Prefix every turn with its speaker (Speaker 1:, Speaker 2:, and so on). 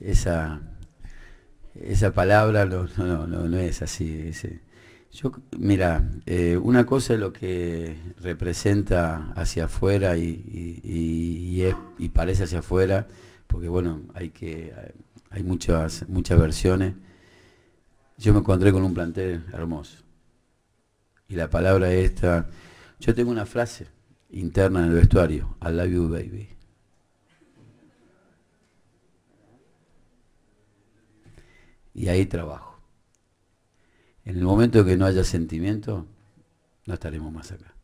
Speaker 1: esa, esa palabra no, es así. yo, mira, eh, una cosa es lo que representa hacia afuera y, y, es, y, parece hacia afuera, porque bueno, hay que hay muchas, muchas versiones. Yo me encontré con un plantel hermoso. Y la palabra esta, yo tengo una frase interna en el vestuario, I love you baby. y ahí trabajo. En el momento que no haya sentimiento, no estaremos más acá.